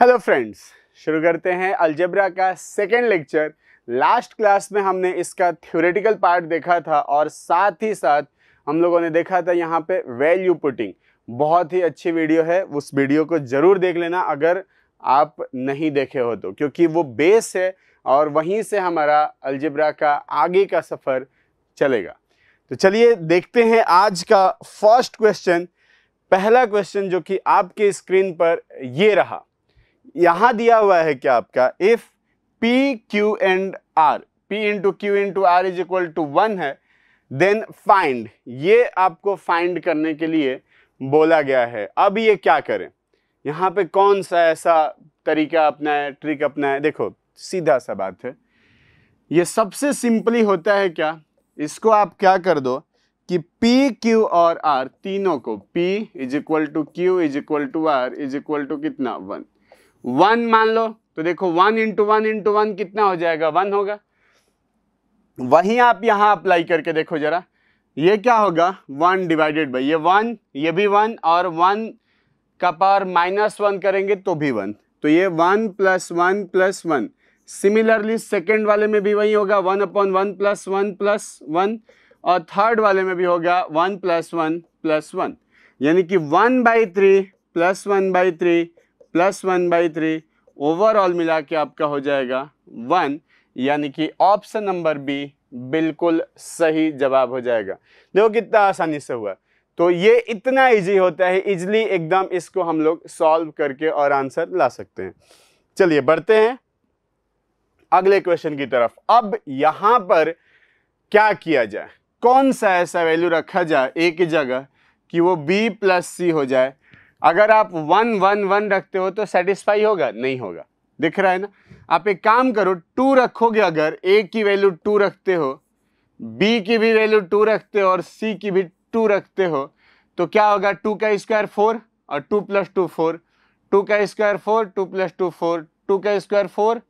hello friends शुरू करते हैं अलजबरा का सेकेंड लेक्चर लास्ट क्लास में हमने इसका थ्योरेटिकल पार्ट देखा था और साथ ही साथ हम लोगों ने देखा था यहाँ पे वैल्यू पुटिंग बहुत ही अच्छी वीडियो है उस वीडियो को ज़रूर देख लेना अगर आप नहीं देखे हो तो क्योंकि वो बेस है और वहीं से हमारा अलजबरा का आगे का सफ़र चलेगा तो चलिए देखते हैं आज का फर्स्ट क्वेश्चन पहला क्वेश्चन जो कि आपके स्क्रीन पर ये रहा यहां दिया हुआ है क्या आपका if P Q and R P into Q into R is equal to one है देन फाइंड ये आपको फाइंड करने के लिए बोला गया है अब ये क्या करें यहां पे कौन सा ऐसा तरीका अपना है ट्रिक अपना है देखो सीधा सा बात है ये सबसे सिंपली होता है क्या इसको आप क्या कर दो कि P, Q और R तीनों को P is equal to Q is equal to R is equal to कितना वन वन मान लो तो देखो one into one into one कितना हो जाएगा वन होगा वहीं आप यहाँ अप्लाई करके देखो ज़रा ये क्या होगा वन डिवाइडेड बाई ये वन ये भी वन और वन का पावर माइनस वन करेंगे तो भी वन तो ये one plus one plus one similarly second वाले में भी वही होगा one upon one plus one plus one और थर्ड वाले में भी होगा one plus one plus one यानी कि one by three plus one by three plus one by three overall मिला के आपका हो जाएगा वन यानी कि ऑप्शन नंबर बी बिल्कुल सही जवाब हो जाएगा देखो कितना आसानी से हुआ तो ये इतना इजी होता है इजली एकदम इसको हम लोग सॉल्व करके और आंसर ला सकते हैं चलिए बढ़ते हैं अगले क्वेश्चन की तरफ अब यहाँ पर क्या किया जाए कौन सा ऐसा वैल्यू रखा जाए एक जगह कि वो b प्लस सी हो जाए अगर आप वन वन वन रखते हो तो सेटिस्फाई होगा नहीं होगा दिख रहा है ना आप एक काम करो टू रखोगे अगर ए की वैल्यू टू रखते हो बी की भी वैल्यू टू रखते हो और सी की भी टू रखते हो तो क्या होगा टू का स्क्वायर फोर और two plus two four two का square four two plus two four two का स्क्वायर फोर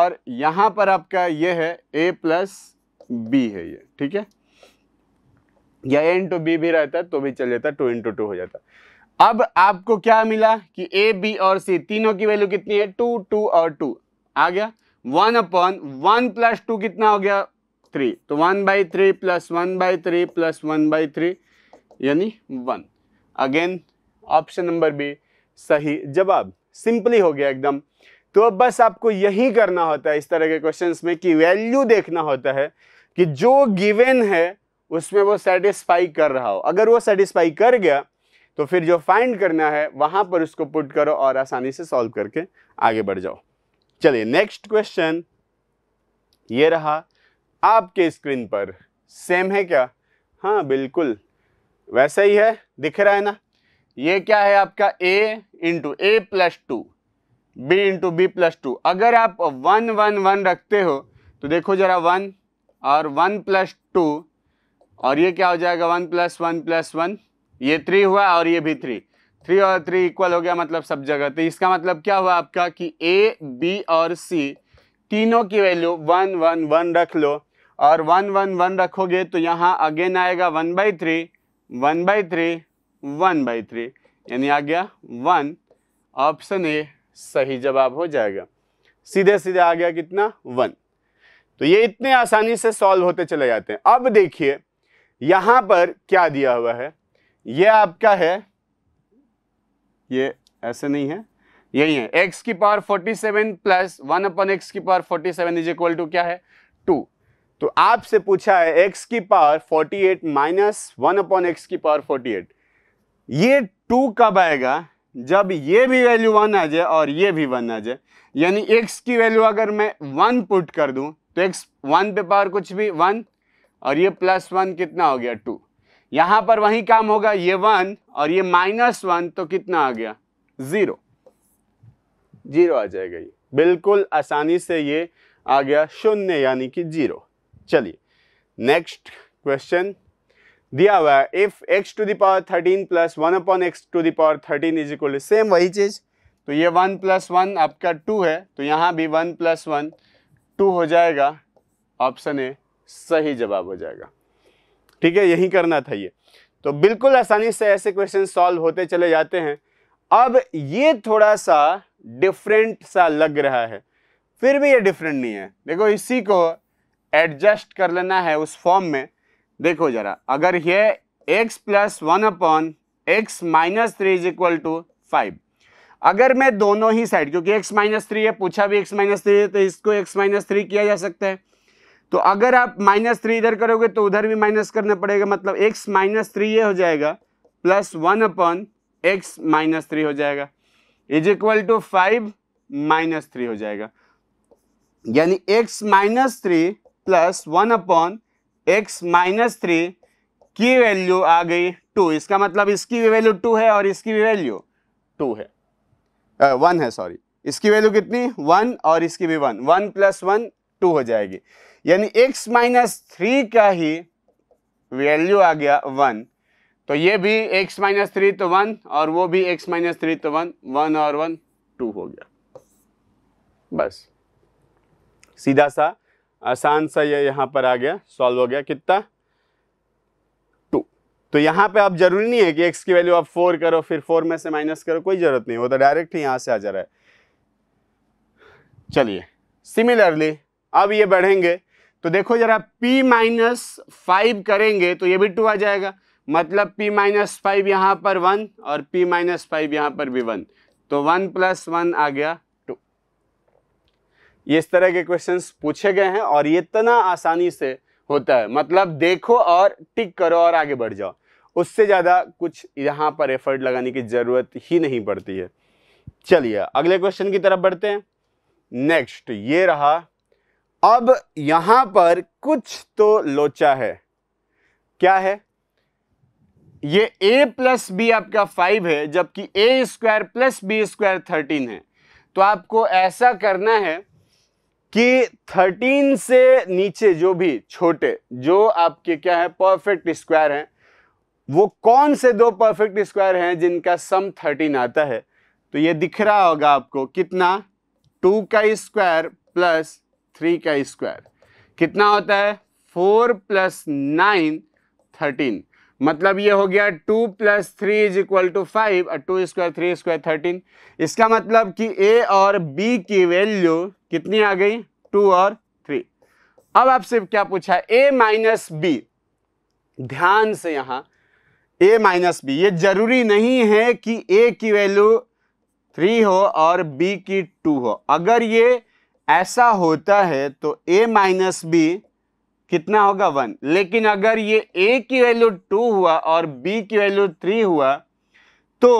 और यहाँ पर आपका ये है ए प्लस बी है ये ठीक है या ए इंटू बी भी रहता तो भी चल जाता टू इंटू टू हो जाता अब आपको क्या मिला कि ए बी और सी तीनों की वैल्यू कितनी है टू टू और टू आ गया one upon one plus two कितना हो गया थ्री तो one by three plus one by three plus one by three यानी one again option number B सही जवाब सिंपली हो गया एकदम तो अब बस आपको यही करना होता है इस तरह के क्वेश्चंस में कि वैल्यू देखना होता है कि जो गिवेन है उसमें वो सेटिस्फाई कर रहा हो अगर वो सेटिस्फाई कर गया तो फिर जो फाइंड करना है वहां पर उसको पुट करो और आसानी से सॉल्व करके आगे बढ़ जाओ चलिए नेक्स्ट क्वेश्चन ये रहा आपके स्क्रीन पर सेम है क्या हाँ बिल्कुल वैसा ही है दिख रहा है ना ये क्या है आपका a into A plus two B into B plus two अगर आप वन वन वन रखते हो तो देखो ज़रा वन और वन प्लस टू और ये क्या हो जाएगा one plus one plus one ये थ्री हुआ और ये भी थ्री थ्री और थ्री इक्वल हो गया मतलब सब जगह तो इसका मतलब क्या हुआ आपका कि ए बी और सी तीनों की वैल्यू वन वन वन रख लो और वन वन वन रखोगे तो यहाँ अगेन आएगा one by three one by three one by three यानी आ गया वन ऑप्शन ए सही जवाब हो जाएगा सीधे सीधे आ गया कितना वन तो ये इतने आसानी से सॉल्व होते चले जाते हैं अब देखिए यहाँ पर क्या दिया हुआ है ये आपका है ये ऐसे नहीं है यही है x की power 47 plus one upon X की power 47 seven is equal to क्या है टू तो आपसे पूछा है x की power 48 eight minus one upon X की पावर 48 ये टू कब आएगा जब ये भी वैल्यू वन आ जाए और ये भी वन आ जाए यानी x की वैल्यू अगर मैं वन पुट कर दूं तो x वन पे पावर कुछ भी वन और ये प्लस वन कितना हो गया टू यहाँ पर वही काम होगा ये वन और ये माइनस वन तो कितना आ गया ज़ीरो जीरो आ जाएगा ये बिल्कुल आसानी से ये आ गया शून्य यानी कि जीरो चलिए नेक्स्ट क्वेश्चन दिया हुआ है if X to the power thirteen plus one upon X to the power thirteen is equal same वही चीज़ तो ये वन प्लस वन आपका टू है तो यहाँ भी वन प्लस वन टू हो जाएगा ऑप्शन ए सही जवाब हो जाएगा ठीक है यही करना था ये तो बिल्कुल आसानी से ऐसे क्वेश्चन सॉल्व होते चले जाते हैं अब ये थोड़ा सा डिफरेंट सा लग रहा है फिर भी ये डिफरेंट नहीं है देखो इसी को एडजस्ट कर लेना है उस फॉर्म में देखो जरा अगर ये x plus one upon X minus three is equal to five अगर मैं दोनों ही साइड क्योंकि x माइनस थ्री है पूछा भी x माइनस थ्री है तो इसको x माइनस थ्री किया जा सकता है तो अगर आप माइनस थ्री इधर करोगे तो उधर भी माइनस करना पड़ेगा मतलब एक्स माइनस थ्री ये हो जाएगा plus one upon X minus three हो जाएगा is equal to five minus three हो जाएगा यानी X minus three plus one upon X minus three की वैल्यू आ गई टू इसका मतलब इसकी भी वैल्यू टू है और इसकी भी वैल्यू टू है वन है सॉरी इसकी वैल्यू कितनी वन और इसकी भी one one plus one two हो जाएगी यानी x माइनस थ्री का ही वैल्यू आ गया वन तो ये भी x माइनस थ्री तो वन और वो भी x माइनस थ्री तो वन वन और वन टू हो गया बस सीधा सा आसान सा ये यहाँ पर आ गया सॉल्व हो गया कितना टू तो यहाँ पे आप जरूरी नहीं है कि x की वैल्यू आप फोर करो फिर फोर में से माइनस करो कोई ज़रूरत नहीं वो तो डायरेक्ट ही यहाँ से आ जा रहा है चलिए सिमिलरली अब ये बढ़ेंगे तो देखो जरा p माइनस फाइव करेंगे तो ये भी टू आ जाएगा मतलब p माइनस फाइव यहाँ पर वन और p माइनस फाइव यहाँ पर भी वन तो वन प्लस वन आ गया टू इस तरह के क्वेश्चंस पूछे गए हैं और ये इतना आसानी से होता है मतलब देखो और टिक करो और आगे बढ़ जाओ उससे ज़्यादा कुछ यहाँ पर एफर्ट लगाने की ज़रूरत ही नहीं पड़ती है चलिए अगले क्वेश्चन की तरफ बढ़ते हैं नेक्स्ट ये रहा अब यहां पर कुछ तो लोचा है क्या है ये a प्लस बी आपका फाइव है जबकि A square plus B square thirteen है तो आपको ऐसा करना है कि थर्टीन से नीचे जो भी छोटे जो आपके क्या है परफेक्ट स्क्वायर हैं वो कौन से दो परफेक्ट स्क्वायर हैं जिनका सम थर्टीन आता है तो ये दिख रहा होगा आपको कितना टू का स्क्वायर प्लस थ्री का स्क्वायर कितना होता है फोर प्लस नाइन थर्टीन मतलब ये हो गया two plus three is equal to five और two square three square thirteen इसका मतलब कि ए और बी की वैल्यू कितनी आ गई टू और थ्री अब आपसे क्या पूछा ए माइनस बी ध्यान से यहां ए माइनस बी ये जरूरी नहीं है कि ए की वैल्यू थ्री हो और बी की टू हो अगर ये ऐसा होता है तो ए माइनस बी कितना होगा वन लेकिन अगर ये ए की वैल्यू टू हुआ और बी की वैल्यू थ्री हुआ तो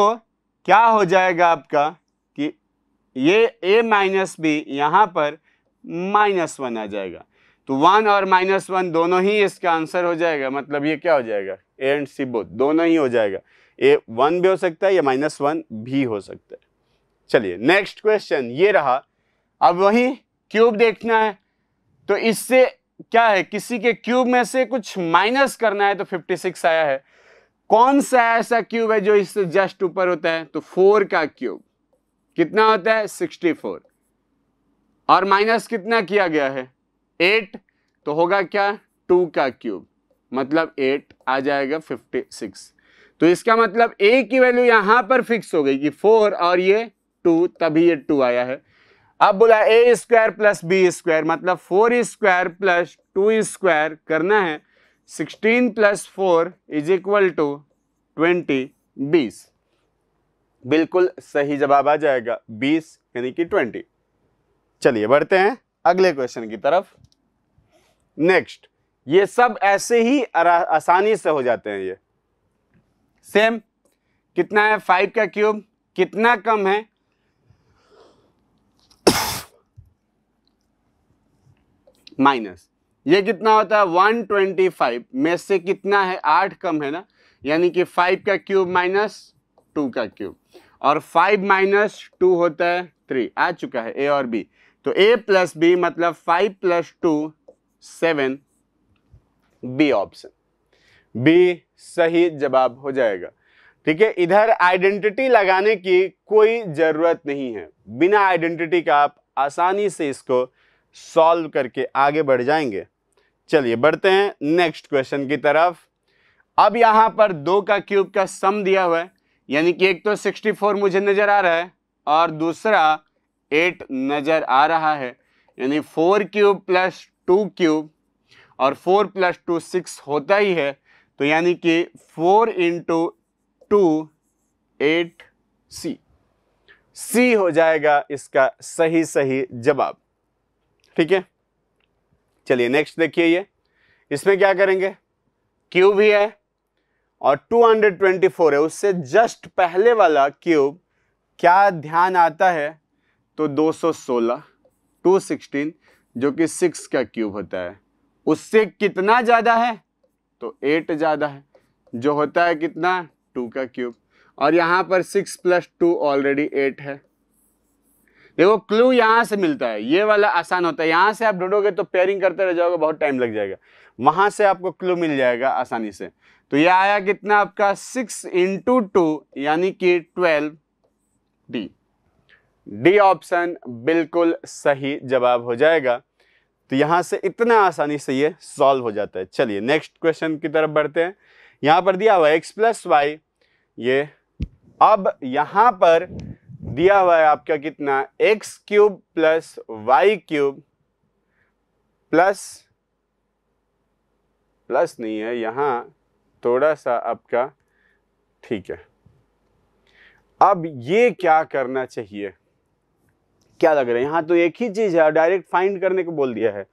क्या हो जाएगा आपका कि ये ए माइनस बी यहाँ पर माइनस वन आ जाएगा तो वन और माइनस वन दोनों ही इसका आंसर हो जाएगा मतलब ये क्या हो जाएगा ए एंड सी बोथ दोनों ही हो जाएगा ए वन भी हो सकता है या माइनस वन भी हो सकता है चलिए नेक्स्ट क्वेश्चन ये रहा अब वही क्यूब देखना है तो इससे क्या है किसी के क्यूब में से कुछ माइनस करना है तो 56 आया है कौन सा ऐसा क्यूब है जो इससे जस्ट ऊपर होता है तो 4 का क्यूब कितना होता है 64 और माइनस कितना किया गया है 8 तो होगा क्या 2 का क्यूब मतलब 8 आ जाएगा 56 तो इसका मतलब ए की वैल्यू यहां पर फिक्स हो गई कि 4 और ये 2 तभी ये 2 आया है अब बोला a square plus B square मतलब four square plus two square करना है sixteen plus four is equal to twenty बीस बिल्कुल सही जवाब आ जाएगा बीस यानी कि ट्वेंटी चलिए बढ़ते हैं अगले क्वेश्चन की तरफ नेक्स्ट ये सब ऐसे ही आसानी से हो जाते हैं ये सेम कितना है फाइव का क्यूब कितना कम है माइनस ये कितना होता है 125 में से कितना है आठ कम है ना यानी कि फाइव का क्यूब माइनस टू का क्यूब और फाइव माइनस टू होता है थ्री आ चुका है ए और बी तो ए प्लस बी मतलब five plus two seven B option B सही जवाब हो जाएगा ठीक है इधर आइडेंटिटी लगाने की कोई ज़रूरत नहीं है बिना आइडेंटिटी का आप आसानी से इसको सॉल्व करके आगे बढ़ जाएंगे चलिए बढ़ते हैं नेक्स्ट क्वेश्चन की तरफ अब यहां पर दो का क्यूब का सम दिया हुआ है यानी कि एक तो 64 मुझे नज़र आ रहा है और दूसरा 8 नज़र आ रहा है यानी 4 क्यूब प्लस टू क्यूब और 4 प्लस टू सिक्स होता ही है तो यानी कि 4 into two eight C C हो जाएगा इसका सही सही जवाब ठीक है चलिए नेक्स्ट देखिए ये इसमें क्या करेंगे क्यूब भी है और 224 है उससे जस्ट पहले वाला क्यूब क्या ध्यान आता है तो 216 216 जो कि सिक्स का क्यूब होता है उससे कितना ज़्यादा है तो एट ज़्यादा है जो होता है कितना टू का क्यूब और यहां पर six plus two already eight है देखो क्लू यहाँ से मिलता है ये वाला आसान होता है यहाँ से आप ढूंढोगे तो पेयरिंग करते रह जाओगे बहुत टाइम लग जाएगा वहाँ से आपको क्लू मिल जाएगा आसानी से तो ये आया कितना आपका सिक्स इंटू टू यानी कि ट्वेल्व डी डी ऑप्शन बिल्कुल सही जवाब हो जाएगा तो यहाँ से इतना आसानी से ये सॉल्व हो जाता है चलिए नेक्स्ट क्वेश्चन की तरफ बढ़ते हैं यहाँ पर दिया हुआ एक्स प्लस वाई ये अब यहाँ पर दिया हुआ है आपका कितना x cube plus y cube plus plus नहीं है यहां थोड़ा सा आपका ठीक है अब ये क्या करना चाहिए क्या लग रहा है यहां तो एक ही चीज़ है डायरेक्ट फाइंड करने को बोल दिया है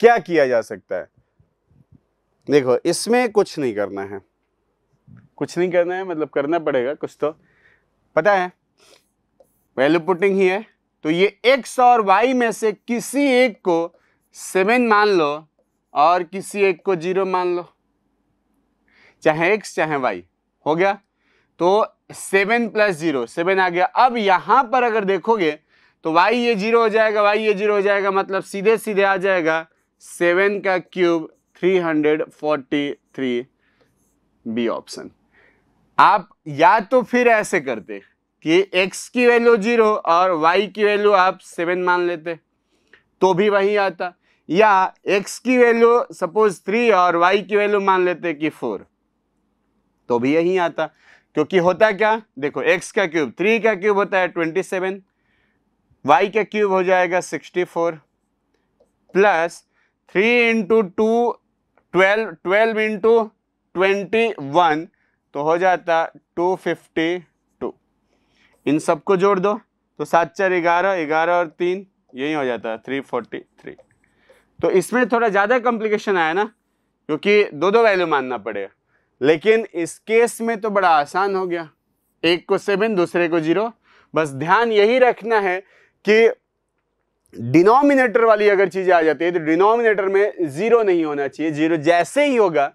क्या किया जा सकता है देखो इसमें कुछ नहीं करना है कुछ नहीं करना है मतलब करना पड़ेगा कुछ तो पता है वैल्यू पुटिंग ही है तो ये एक्स और वाई में से किसी एक को सेवन मान लो और किसी एक को जीरो मान लो चाहे एक्स चाहे वाई हो गया तो सेवन प्लस जीरो सेवन आ गया अब यहां पर अगर देखोगे तो वाई ये जीरो हो जाएगा वाई ये जीरो हो जाएगा मतलब सीधे सीधे आ जाएगा सेवन का cube three hundred forty three B option आप या तो फिर ऐसे करते कि x की वैल्यू जीरो और y की वैल्यू आप सेवन मान लेते तो भी वही आता या x की वैल्यू सपोज थ्री और y की वैल्यू मान लेते कि फोर तो भी यही आता क्योंकि होता क्या देखो x का क्यूब थ्री का क्यूब होता है ट्वेंटी सेवन वाई का क्यूब हो जाएगा sixty four plus three into two twelve twelve into twenty one तो हो जाता टू फिफ्टी इन सबको जोड़ दो तो सात चार ग्यारह ग्यारह और तीन यही हो जाता है थ्री फोर्टी थ्री तो इसमें थोड़ा ज़्यादा कॉम्प्लिकेशन आया ना क्योंकि दो दो वैल्यू मानना पड़ेगा लेकिन इस केस में तो बड़ा आसान हो गया एक को सेवन दूसरे को जीरो बस ध्यान यही रखना है कि डिनोमिनेटर वाली अगर चीज़ें आ जाती है तो डिनोमिनेटर में ज़ीरो नहीं होना चाहिए ज़ीरो जैसे ही होगा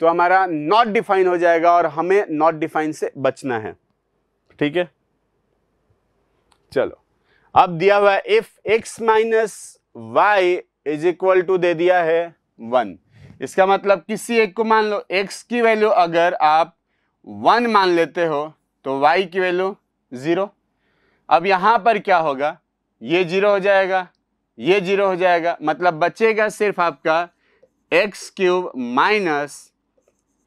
तो हमारा नॉट डिफाइन हो जाएगा और हमें नॉट डिफाइन से बचना है ठीक है चलो अब दिया हुआ है if x minus y is equal to दे दिया है वन इसका मतलब किसी एक को मान लो एक्स की वैल्यू अगर आप वन मान लेते हो तो वाई की वैल्यू ज़ीरो अब यहाँ पर क्या होगा ये जीरो हो जाएगा ये जीरो हो जाएगा मतलब बचेगा सिर्फ आपका एक्स क्यूब माइनस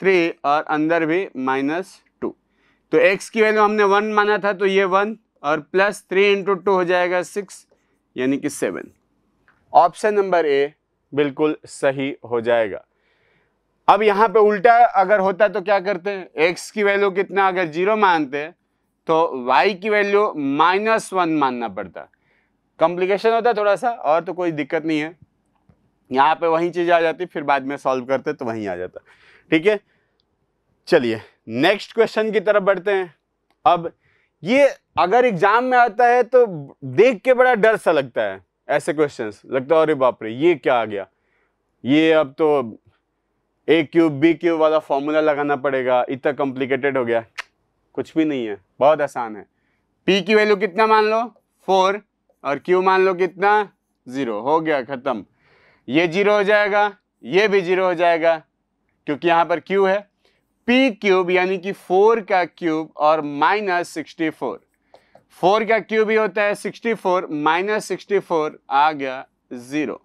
थ्री और अंदर भी माइनस टू तो एक्स की वैल्यू हमने वन माना था तो ये वन और प्लस थ्री इंटू टू हो जाएगा सिक्स यानी कि सेवन ऑप्शन नंबर ए बिल्कुल सही हो जाएगा अब यहाँ पे उल्टा अगर होता तो क्या करते हैं एक्स की वैल्यू कितना अगर जीरो मानते तो वाई की वैल्यू माइनस वन मानना पड़ता कॉम्प्लिकेशन होता थोड़ा सा और तो कोई दिक्कत नहीं है यहाँ पे वही चीज़ आ जाती फिर बाद में सॉल्व करते तो वहीं आ जाता ठीक है चलिए नेक्स्ट क्वेश्चन की तरफ बढ़ते हैं अब ये अगर एग्जाम में आता है तो देख के बड़ा डर सा लगता है ऐसे क्वेश्चंस लगता है अरे बाप रे ये क्या आ गया ये अब तो ए क्यूब बी क्यूब वाला फॉर्मूला लगाना पड़ेगा इतना कॉम्प्लिकेटेड हो गया कुछ भी नहीं है बहुत आसान है पी की वैल्यू कितना मान लो फोर और क्यू मान लो कितना ज़ीरो हो गया ख़त्म ये जीरो हो जाएगा ये भी जीरो हो जाएगा क्योंकि यहाँ पर क्यू है पी क्यूब यानी कि फोर का क्यूब और माइनस सिक्सटी फोर फोर का क्यूब ही होता है sixty four minus sixty four आ गया जीरो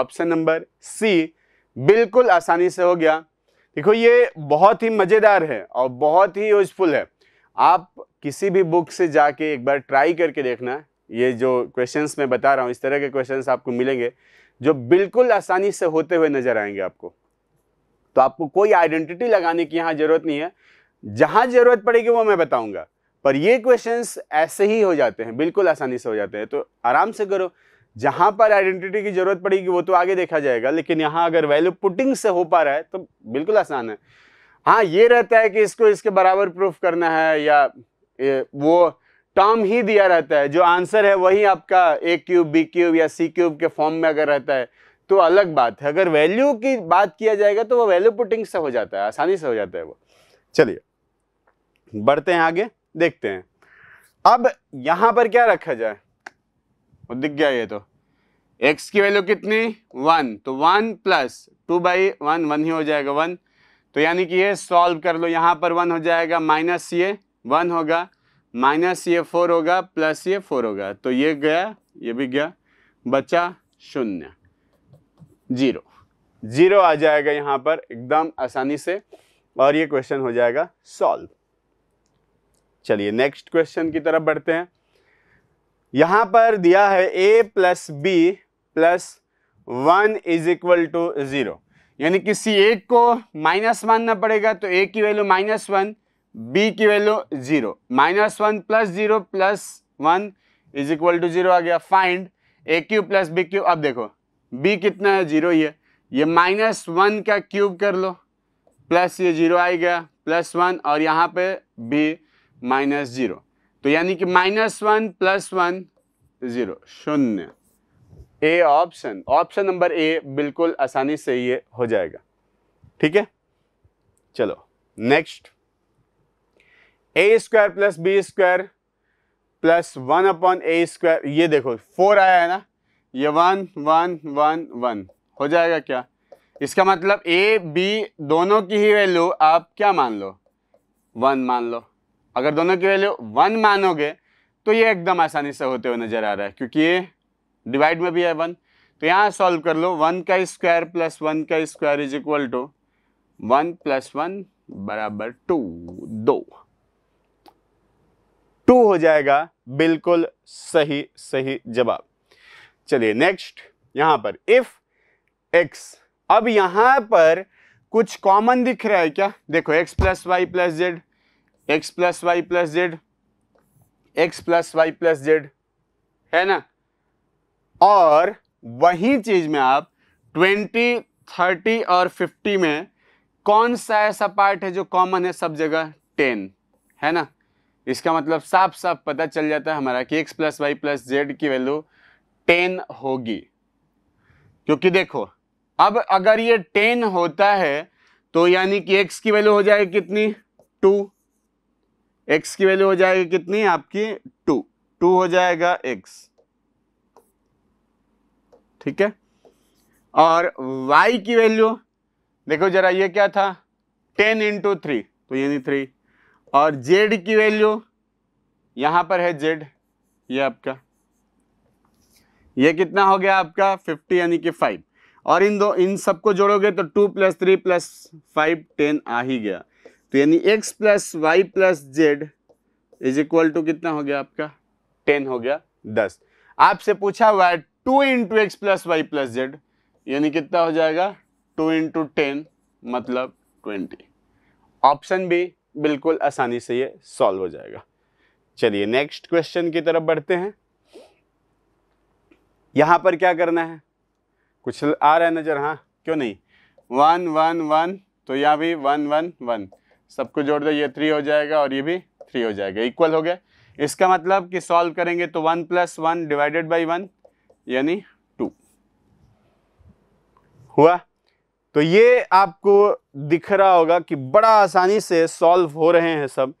ऑप्शन नंबर सी बिल्कुल आसानी से हो गया देखो ये बहुत ही मज़ेदार है और बहुत ही यूजफुल है आप किसी भी बुक से जाके एक बार ट्राई करके देखना ये जो क्वेश्चंस मैं बता रहा हूँ इस तरह के क्वेश्चंस आपको मिलेंगे जो बिल्कुल आसानी से होते हुए नज़र आएंगे आपको तो आपको कोई आइडेंटिटी लगाने की यहाँ ज़रूरत नहीं है जहाँ ज़रूरत पड़ेगी वो मैं बताऊँगा पर ये क्वेश्चंस ऐसे ही हो जाते हैं बिल्कुल आसानी से हो जाते हैं तो आराम से करो जहाँ पर आइडेंटिटी की ज़रूरत पड़ेगी वो तो आगे देखा जाएगा लेकिन यहाँ अगर वैल्यू पुटिंग से हो पा रहा है तो बिल्कुल आसान है हाँ ये रहता है कि इसको इसके बराबर प्रूफ करना है या वो टर्म ही दिया रहता है जो आंसर है वही आपका ए क्यूब बी क्यूब या सी क्यूब के फॉर्म में अगर रहता है तो अलग बात है अगर वैल्यू की बात किया जाएगा तो वो वैल्यू पुटिंग से हो जाता है आसानी से हो जाता है वो चलिए बढ़ते हैं आगे देखते हैं अब यहां पर क्या रखा जाए दिख गया ये तो एक्स की वैल्यू कितनी वन तो one plus two by one one ही हो जाएगा वन तो यानी कि ये सॉल्व कर लो यहाँ पर वन हो जाएगा माइनस ये वन होगा माइनस ये फोर होगा प्लस ये फोर होगा तो ये गया ये भी गया बचा शून्य जीरो जीरो आ जाएगा यहाँ पर एकदम आसानी से और ये क्वेश्चन हो जाएगा सॉल्व चलिए नेक्स्ट क्वेश्चन की तरफ बढ़ते हैं यहां पर दिया है a plus b plus one is equal to zero यानी किसी एक को माइनस मानना पड़ेगा तो ए की वैल्यू माइनस वन बी की value zero minus one plus zero plus one is equal to zero आ गया find a cube plus b cube अब देखो बी कितना है जीरो ही है ये माइनस वन का क्यूब कर लो प्लस ये जीरो आ गया प्लस वन और यहाँ पे बी माइनस जीरो तो यानी कि minus one plus one zero शून्य A option option number A बिल्कुल आसानी से ये हो जाएगा ठीक है चलो next a square plus B square plus one upon a square ये देखो फोर आया है ना ये वन वन वन वन हो जाएगा क्या इसका मतलब ए बी दोनों की ही वैल्यू आप क्या मान लो वन मान लो अगर दोनों की वैल्यू वन मानोगे तो ये एकदम आसानी से होते हुए नज़र आ रहा है क्योंकि ये डिवाइड में भी है वन तो यहाँ सॉल्व कर लो वन का स्क्वायर प्लस वन का square is equal to one plus one बराबर टू दो टू हो जाएगा बिल्कुल सही सही जवाब चलिए नेक्स्ट यहाँ पर इफ एक्स अब यहां पर कुछ कॉमन दिख रहा है क्या देखो x plus y plus z x plus y plus z x plus y plus z है ना और वही चीज में आप ट्वेंटी थर्टी और फिफ्टी में कौन सा ऐसा पार्ट है जो कॉमन है सब जगह टेन है ना इसका मतलब साफ साफ पता चल जाता है हमारा कि x plus y plus z की वैल्यू टेन होगी क्योंकि देखो अब अगर ये टेन होता है तो यानी कि एक्स की वैल्यू हो जाएगी कितनी टू एक्स की वैल्यू हो जाएगी कितनी आपकी टू टू हो जाएगा एक्स ठीक है और वाई की वैल्यू देखो जरा ये क्या था टेन इंटू थ्री तो यानी थ्री और जेड की वैल्यू यहां पर है जेड ये आपका ये कितना हो गया आपका फिफ्टी यानी कि फाइव और इन दो इन सबको जोड़ोगे तो two plus three plus five ten आ ही गया तो यानी x plus y plus z is equal to कितना हो गया आपका टेन हो गया दस आपसे पूछा हुआ है two into x plus y plus z यानी कितना हो जाएगा टू इंटू टेन मतलब ट्वेंटी ऑप्शन भी बिल्कुल आसानी से ये सॉल्व हो जाएगा चलिए नेक्स्ट क्वेश्चन की तरफ बढ़ते हैं यहाँ पर क्या करना है कुछ आ रहा है नज़र हाँ क्यों नहीं वन वन वन तो यहाँ भी वन वन वन सबको जोड़ दो ये थ्री हो जाएगा और ये भी थ्री हो जाएगा इक्वल हो गया इसका मतलब कि सॉल्व करेंगे तो one plus one divided by one यानी टू हुआ तो ये आपको दिख रहा होगा कि बड़ा आसानी से सॉल्व हो रहे हैं सब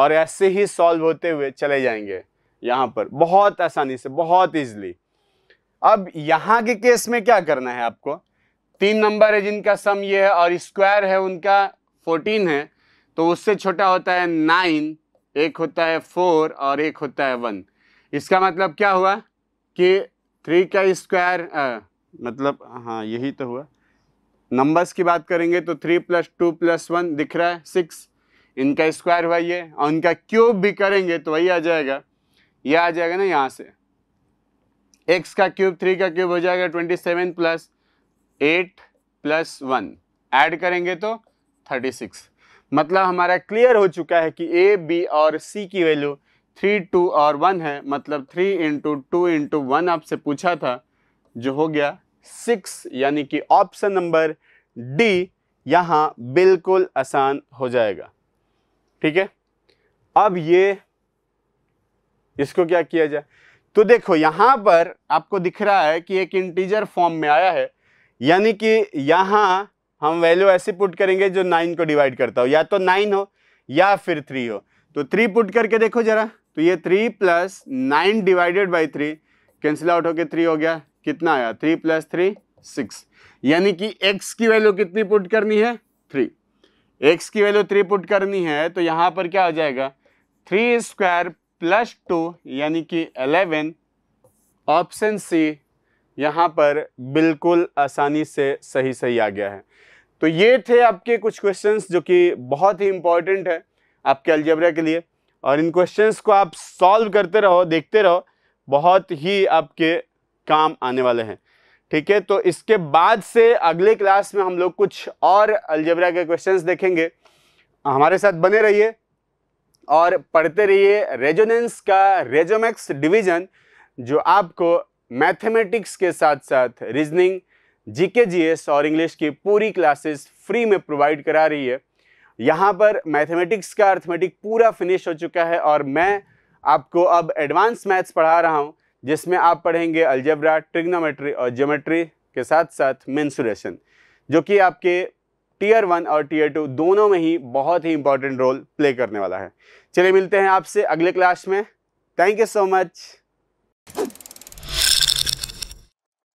और ऐसे ही सॉल्व होते हुए चले जाएंगे यहाँ पर बहुत आसानी से बहुत ईजिली अब यहाँ के केस में क्या करना है आपको तीन नंबर है जिनका सम ये है और स्क्वायर है उनका फोर्टीन है तो उससे छोटा होता है नाइन एक होता है फोर और एक होता है वन इसका मतलब क्या हुआ कि थ्री का स्क्वायर मतलब हाँ यही तो हुआ नंबर्स की बात करेंगे तो three plus two plus one दिख रहा है सिक्स इनका स्क्वायर हुआ ये और इनका क्यूब भी करेंगे तो वही आ जाएगा ये आ जाएगा ना यहाँ से एक्स का क्यूब थ्री का क्यूब हो जाएगा twenty seven plus eight plus one add करेंगे तो थर्टी सिक्स मतलब हमारा क्लियर हो चुका है कि ए बी और सी की वैल्यू थ्री टू और वन है मतलब three into two into one आपसे पूछा था जो हो गया सिक्स यानी कि ऑप्शन नंबर डी यहाँ बिल्कुल आसान हो जाएगा ठीक है अब ये इसको क्या किया जाए तो देखो यहाँ पर आपको दिख रहा है कि एक इंटीजर फॉर्म में आया है यानी कि यहाँ हम वैल्यू ऐसे पुट करेंगे जो नाइन को डिवाइड करता हो या तो नाइन हो या फिर थ्री हो तो थ्री पुट करके देखो जरा तो ये three plus nine divided by three cancel out होके थ्री हो गया कितना आया थ्री प्लस थ्री सिक्स यानी कि एक्स की वैल्यू कितनी पुट करनी है थ्री एक्स की वैल्यू थ्री पुट करनी है तो यहाँ पर क्या हो जाएगा थ्री स्क्वायर प्लस टू यानी कि एलेवन ऑप्शन सी यहाँ पर बिल्कुल आसानी से सही सही आ गया है तो ये थे आपके कुछ क्वेश्चंस जो कि बहुत ही इम्पॉर्टेंट है आपके अलजबरा के लिए और इन क्वेश्चंस को आप सॉल्व करते रहो देखते रहो बहुत ही आपके काम आने वाले हैं ठीक है तो इसके बाद से अगले क्लास में हम लोग कुछ और अलजबरा के क्वेश्चंस देखेंगे हमारे साथ बने रहिए और पढ़ते रहिए रेजोनेंस का रेजोमैक्स डिवीजन जो आपको मैथमेटिक्स के साथ साथ रीजनिंग जीके जीएस और इंग्लिश की पूरी क्लासेस फ्री में प्रोवाइड करा रही है यहाँ पर मैथमेटिक्स का अर्थमेटिक पूरा फिनिश हो चुका है और मैं आपको अब एडवांस मैथ्स पढ़ा रहा हूँ जिसमें आप पढ़ेंगे अल्जबरा ट्रिग्नोमेट्री और ज्योमेट्री के साथ साथ मेन्सुरेशन जो कि आपके टीयर वन और टीयर टू दोनों में ही बहुत ही इंपॉर्टेंट रोल प्ले करने वाला है चलिए मिलते हैं आपसे अगले क्लास में थैंक यू सो मच